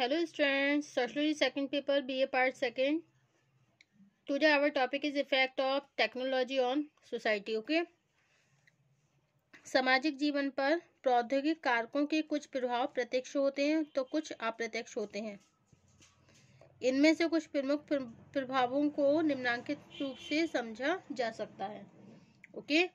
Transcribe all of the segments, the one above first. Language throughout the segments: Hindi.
Hello students sociology second paper BA part second today our topic is effect of technology on society okay सामाजिक जीवन पर प्रौद्योगिक कारकों के कुछ प्रभाव प्रत्यक्ष होते हैं तो कुछ अप्रत्यक्ष होते हैं इनमें से कुछ प्रमुख प्रभावों को निम्नांकित रूप से समझा जा सकता है ओके okay?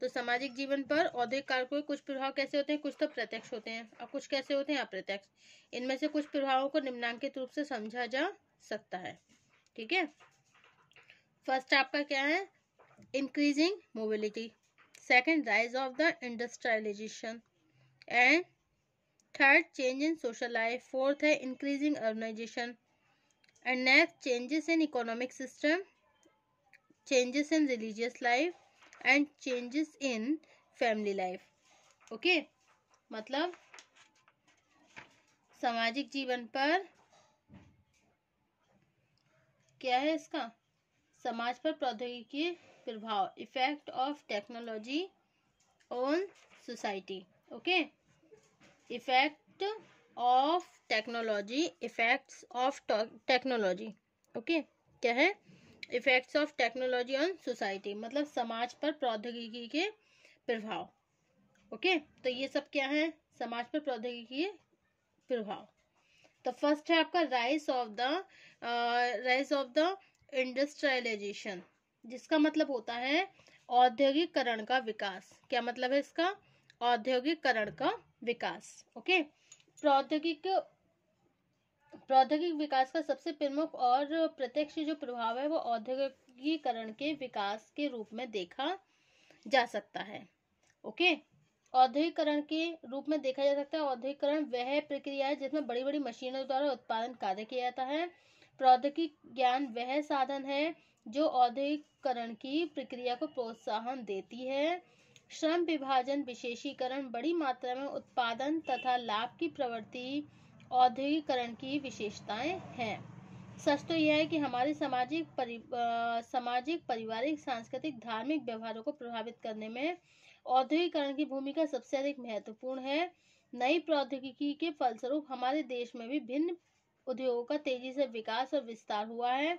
तो सामाजिक जीवन पर औद्योगिक कारकों के कुछ प्रभाव कैसे होते हैं कुछ तो प्रत्यक्ष होते हैं और कुछ कैसे होते हैं अप्रत्यक्ष इनमें से कुछ प्रभावों को निम्नांकित रूप से समझा जा सकता है ठीक है फर्स्ट आपका क्या है increasing mobility second rise of the industrialization and third change in social life fourth है increasing urbanization and next changes in economic system changes in religious life and changes in family life okay मतलब सामाजिक जीवन पर क्या है इसका समाज पर प्रौद्योगिकी प्रभाव effect of technology on society okay effect of technology effects of technology okay क्या है effects of technology on society मतलब समाज पर प्रौद्योगिकी के प्रभाव ओके तो ये सब क्या है समाज पर प्रौद्योगिकी के प्रभाव तो फर्स्ट है आपका rise of the rise of the industrialization जिसका मतलब होता है औद्योगिकरण का विकास क्या मतलब है इसका औद्योगिकरण का विकास ओके प्रौद्योगिक प्रौद्योगिक विकास का सबसे प्रमुख और प्रत्यक्ष जो प्रभाव है वो औद्योगिकीकरण के विकास के रूप में देखा जा सकता है ओके औद्योगिकरण के रूप में देखा जा सकता है औद्योगिकरण वह प्रक्रिया है जिसमें बड़ी बड़ी मशीनों द्वारा उत्पादन कार्य किया जाता है प्रौद्योगिक ज्ञान वह साधन है जो औद्योगिकरण की प्रक्रिया को प्रोत्साहन देती है श्रम विभाजन विशेषीकरण बड़ी मात्रा में उत्पादन तथा लाभ की प्रवृत्ति औद्योगिकरण की विशेषताएं हैं सच तो यह है कि हमारे सामाजिक परि सामाजिक पारिवारिक सांस्कृतिक धार्मिक व्यवहारों को प्रभावित करने में औद्योगिकरण की भूमिका सबसे अधिक महत्वपूर्ण है नई प्रौद्योगिकी के फलस्वरूप हमारे देश में भी भिन्न उद्योगों का तेजी से विकास और विस्तार हुआ है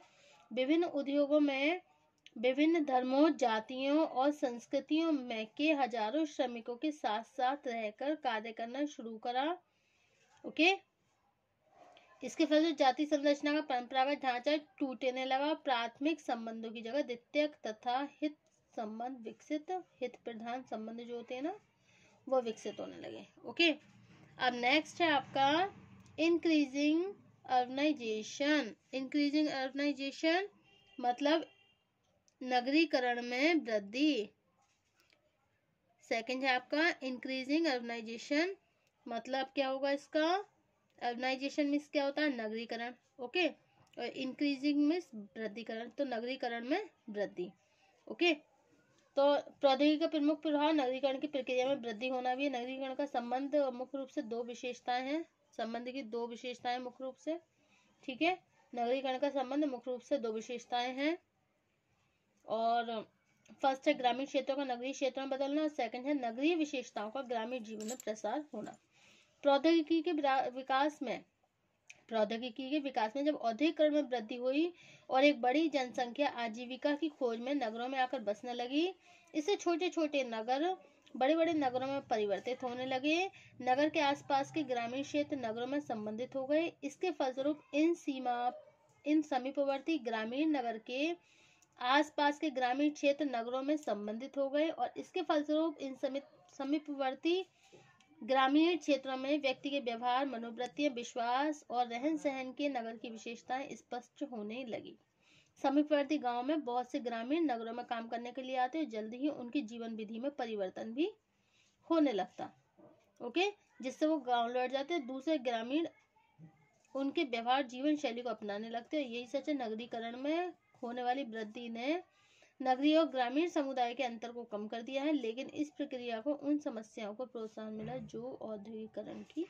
विभिन्न उद्योगों में विभिन्न धर्मों जातियों और संस्कृतियों में के हजारों श्रमिकों के साथ साथ रहकर कार्य करना शुरू करा ओके इसके फलस्वरूप जाति संरचना का परंपरागत ढांचा टूटने लगा प्राथमिक संबंधों की जगह द्वितीयक तथा हित संबंध विकसित हित प्रधान संबंध जो होते हैं ना वो विकसित होने लगे ओके अब नेक्स्ट है आपका इंक्रीजिंग अर्बनाइजेशन इंक्रीजिंग अर्बनाइजेशन मतलब नगरीकरण में वृद्धि सेकंड है आपका इंक्रीजिंग अर्बनाइजेशन मतलब क्या होगा इसका अर्बनाइजेशन मीन्स क्या होता है नगरीकरण ओके और इंक्रीजिंग मीन्स वृद्धिकरण तो नगरीकरण में वृद्धि ओके तो प्रौद्योगिकी का प्रमुख प्रभाव नगरीकरण की प्रक्रिया में वृद्धि होना भी है नगरीकरण का संबंध मुख्य रूप से दो विशेषताएं हैं संबंध की दो विशेषताएं मुख्य रूप से ठीक है नगरीकरण का संबंध मुख्य रूप से दो विशेषताएं हैं और फर्स्ट है ग्रामीण क्षेत्रों का नगरीय क्षेत्र में बदलना और सेकंड है नगरीय विशेषताओं का ग्रामीण जीवन में प्रसार होना प्रौद्योगिकी के विकास में प्रौद्योगिकी के विकास में जब औद्योगिकरण में वृद्धि हुई और एक बड़ी जनसंख्या आजीविका की खोज में नगरों में आकर बसने लगी इससे छोटे छोटे नगर बड़े बड़े नगरों में परिवर्तित होने लगे नगर के आसपास के ग्रामीण क्षेत्र नगरों में संबंधित हो गए इसके फलस्वरूप इन सीमा इन समीपवर्ती ग्रामीण नगर के आसपास के ग्रामीण क्षेत्र नगरों में संबंधित हो गए और इसके फलस्वरूप इन समीपवर्ती ग्रामीण क्षेत्रों में व्यक्ति के व्यवहार मनोवृत्ति विश्वास और रहन सहन के नगर की विशेषताएं स्पष्ट होने लगी समीपवर्ती गांव में बहुत से ग्रामीण नगरों में काम करने के लिए आते हैं जल्द ही उनकी जीवन विधि में परिवर्तन भी होने लगता ओके जिससे वो गांव लौट जाते हैं दूसरे ग्रामीण उनके व्यवहार जीवन शैली को अपनाने लगते हैं यही सच है नगरीकरण में होने वाली वृद्धि ने नगरीय और ग्रामीण समुदाय के अंतर को कम कर दिया है लेकिन इस प्रक्रिया को उन समस्याओं को प्रोत्साहन मिला जो औद्योगिकरण की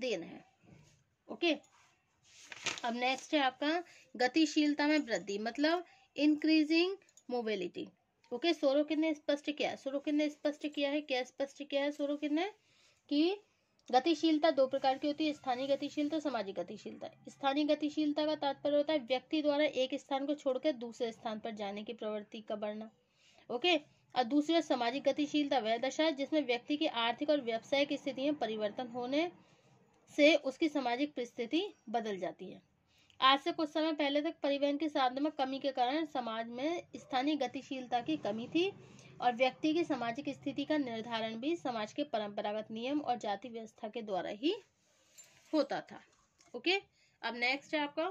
देन है ओके अब नेक्स्ट है आपका गतिशीलता में वृद्धि मतलब इंक्रीजिंग मोबिलिटी ओके सोरोकिन ने स्पष्ट किया है सोरोकिन ने स्पष्ट किया है क्या स्पष्ट किया है सोरोकिन ने कि गतिशीलता दो प्रकार की होती है स्थानीय गतिशीलता सामाजिक गतिशीलता स्थानीय गतिशीलता का तात्पर्य होता है व्यक्ति द्वारा एक स्थान को छोड़कर दूसरे स्थान पर जाने की प्रवृत्ति का बढ़ना ओके और दूसरा सामाजिक गतिशीलता वह दशा है जिसमें व्यक्ति की आर्थिक और व्यावसायिक स्थिति में परिवर्तन होने से उसकी सामाजिक परिस्थिति बदल जाती है आज से कुछ समय पहले तक परिवहन के साधन में कमी के कारण समाज में स्थानीय गतिशीलता की कमी थी और व्यक्ति की सामाजिक स्थिति का निर्धारण भी समाज के परंपरागत नियम और जाति व्यवस्था के द्वारा ही होता था ओके अब नेक्स्ट है आपका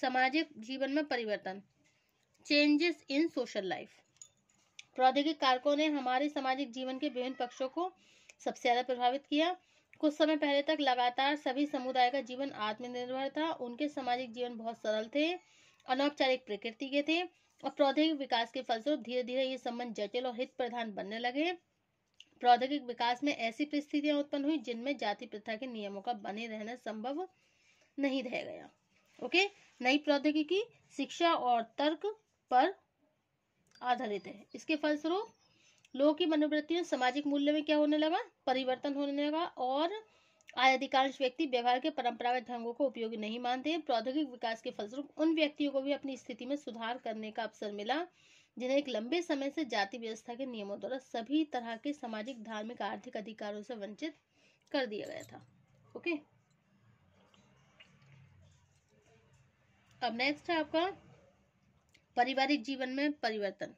सामाजिक जीवन में परिवर्तन चेंजेस इन सोशल लाइफ प्रौद्योगिक कारकों ने हमारे सामाजिक जीवन के विभिन्न पक्षों को सबसे ज्यादा प्रभावित किया कुछ समय पहले तक लगातार सभी समुदाय का जीवन आत्मनिर्भर था उनके सामाजिक जीवन बहुत सरल थे अनौपचारिक प्रकृति के थे और प्रौद्योगिक विकास के फलस्वरूप धीरे धीरे ये संबंध जटिल और हित प्रधान बनने लगे प्रौद्योगिक विकास में ऐसी परिस्थितियां उत्पन्न हुई जिनमें जाति प्रथा के नियमों का बने रहना संभव नहीं रह गया ओके नई प्रौद्योगिकी शिक्षा और तर्क पर आधारित है इसके फलस्वरूप लोगों की मनोवृत्तियों सामाजिक मूल्य में क्या होने लगा परिवर्तन होने लगा और आज अधिकांश व्यक्ति व्यवहार के परंपरागत ढंगों को उपयोग नहीं मानते हैं प्रौद्योगिक विकास के फलस्वरूप उन व्यक्तियों को भी अपनी स्थिति में सुधार करने का अवसर मिला जिन्हें एक लंबे समय से जाति व्यवस्था के नियमों द्वारा सभी तरह के सामाजिक धार्मिक आर्थिक अधिकारों से वंचित कर दिया गया था ओके अब नेक्स्ट है आपका पारिवारिक जीवन में परिवर्तन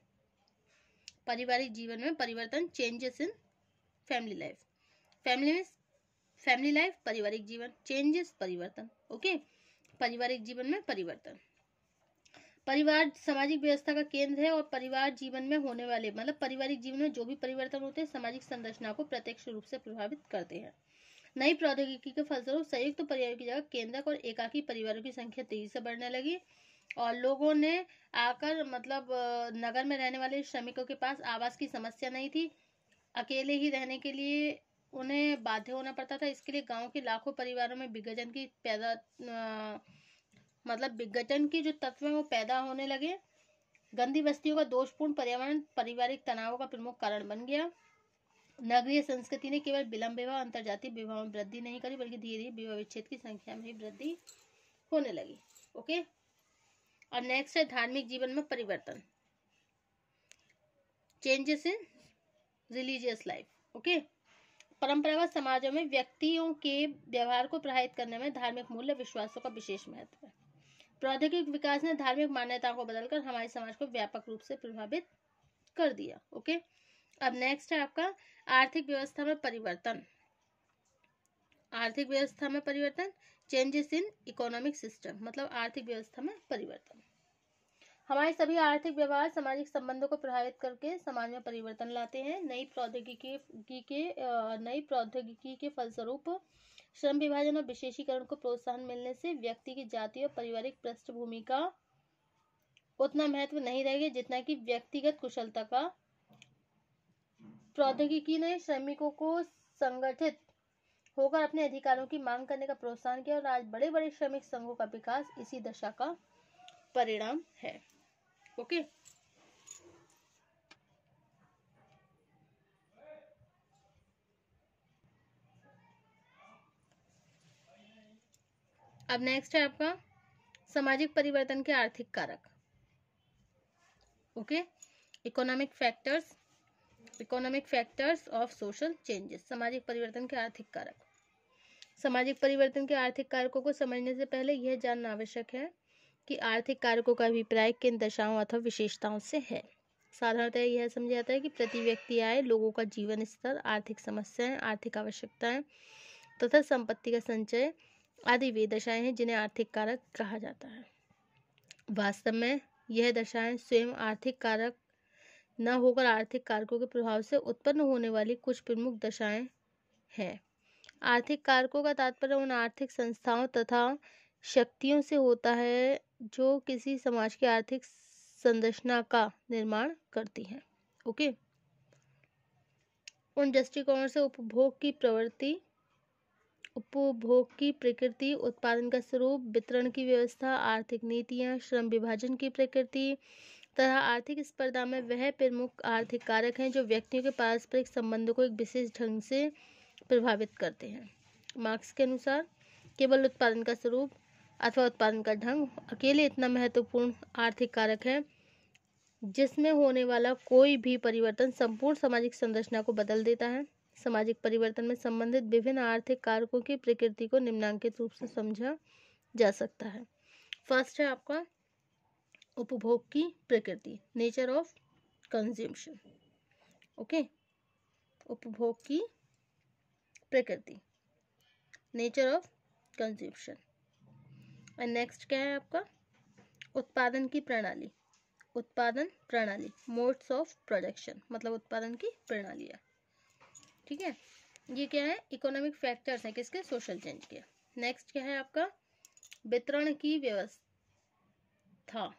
पारिवारिक जीवन में परिवर्तन changes in family life family में फैमिली लाइफ पारिवारिक जीवन चेंजेस परिवर्तन ओके पारिवारिक जीवन में परिवर्तन परिवार सामाजिक व्यवस्था का केंद्र है और परिवार जीवन में होने वाले मतलब पारिवारिक जीवन में जो भी परिवर्तन होते हैं सामाजिक संरचना को प्रत्यक्ष रूप से प्रभावित करते हैं नई प्रौद्योगिकी के फलस्वरूप संयुक्त तो परिवार की जगह केंद्रक और एकाकी परिवारों की संख्या तेजी से बढ़ने लगी और लोगों ने आकर मतलब नगर में रहने वाले श्रमिकों के पास आवास की समस्या नहीं थी अकेले ही रहने के लिए उन्हें बाध्य होना पड़ता था इसके लिए गांव के लाखों परिवारों में विघटन की पैदा मतलब विघटन की जो तत्व है वो पैदा होने लगे गंदी बस्तियों का दोषपूर्ण पर्यावरण पारिवारिक तनावों का प्रमुख कारण बन गया नगरीय संस्कृति ने केवल विलंब विवाह अंतर्जातीय विवाह में वृद्धि नहीं करी बल्कि धीरे धीरे विवाह विच्छेद की संख्या में वृद्धि होने लगी ओके और नेक्स्ट है धार्मिक जीवन में परिवर्तन changes in religious life okay परंपरागत समाजों में व्यक्तियों के व्यवहार को प्रभावित करने में धार्मिक मूल्य विश्वासों का विशेष महत्व है प्रौद्योगिक विकास ने धार्मिक मान्यताओं को बदलकर हमारे समाज को व्यापक रूप से प्रभावित कर दिया ओके अब नेक्स्ट है आपका आर्थिक व्यवस्था में परिवर्तन आर्थिक व्यवस्था में परिवर्तन चेंजेस इन इकोनॉमिक सिस्टम मतलब आर्थिक व्यवस्था में परिवर्तन हमारे सभी आर्थिक व्यवहार सामाजिक संबंधों को प्रभावित करके समाज में परिवर्तन लाते हैं नई प्रौद्योगिकी के नई प्रौद्योगिकी के फलस्वरूप श्रम विभाजन और विशेषीकरण को प्रोत्साहन मिलने से व्यक्ति की जाति और पारिवारिक पृष्ठभूमि का उतना महत्व नहीं रहेगा जितना कि व्यक्तिगत कुशलता का प्रौद्योगिकी ने श्रमिकों को संगठित होकर अपने अधिकारों की मांग करने का प्रोत्साहन किया और आज बड़े बड़े श्रमिक संघों का विकास इसी दशा का परिणाम है ओके अब नेक्स्ट है आपका सामाजिक परिवर्तन के आर्थिक कारक okay economic factors economic factors of social changes सामाजिक परिवर्तन के आर्थिक कारक सामाजिक परिवर्तन के आर्थिक कारकों को समझने से पहले यह जानना आवश्यक है कि आर्थिक कारकों का अभिप्राय किन दशाओं अथवा विशेषताओं से है साधारणतः यह समझा जाता है कि प्रति व्यक्ति आय लोगों का जीवन स्तर आर्थिक समस्याएं आर्थिक आवश्यकताएं तथा तो संपत्ति का संचय आदि वे दशाएं हैं जिन्हें आर्थिक कारक कहा जाता है वास्तव में यह दशाएं स्वयं आर्थिक कारक न होकर आर्थिक कारकों के प्रभाव से उत्पन्न होने वाली कुछ प्रमुख दशाएं हैं आर्थिक कारकों का तात्पर्य उन आर्थिक संस्थाओं तथा शक्तियों से होता है जो किसी समाज की आर्थिक संरचना का निर्माण करती हैं ओके उन दृष्टिकोणों से उपभोग की प्रवृत्ति उपभोग की प्रकृति उत्पादन का स्वरूप वितरण की व्यवस्था आर्थिक नीतियां श्रम विभाजन की प्रकृति तथा आर्थिक स्पर्धा में वह प्रमुख आर्थिक कारक हैं जो व्यक्तियों के पारस्परिक संबंधों को एक विशेष ढंग से प्रभावित करते हैं मार्क्स के अनुसार केवल उत्पादन का स्वरूप अथवा उत्पादन का ढंग अकेले इतना महत्वपूर्ण आर्थिक कारक है जिसमें होने वाला कोई भी परिवर्तन संपूर्ण सामाजिक संरचना को बदल देता है सामाजिक परिवर्तन में संबंधित विभिन्न आर्थिक कारकों की प्रकृति को निम्नांकित रूप से समझा जा सकता है फर्स्ट है आपका उपभोग की प्रकृति नेचर ऑफ कंज्यूमशन ओके उपभोग की प्रकृति नेचर ऑफ कंज्यूमशन और नेक्स्ट क्या है आपका उत्पादन की प्रणाली उत्पादन प्रणाली मोड्स ऑफ प्रोडक्शन मतलब उत्पादन की प्रणाली है ठीक है ये क्या है इकोनॉमिक फैक्टर्स हैं किसके सोशल चेंज के नेक्स्ट क्या है आपका वितरण की व्यवस्था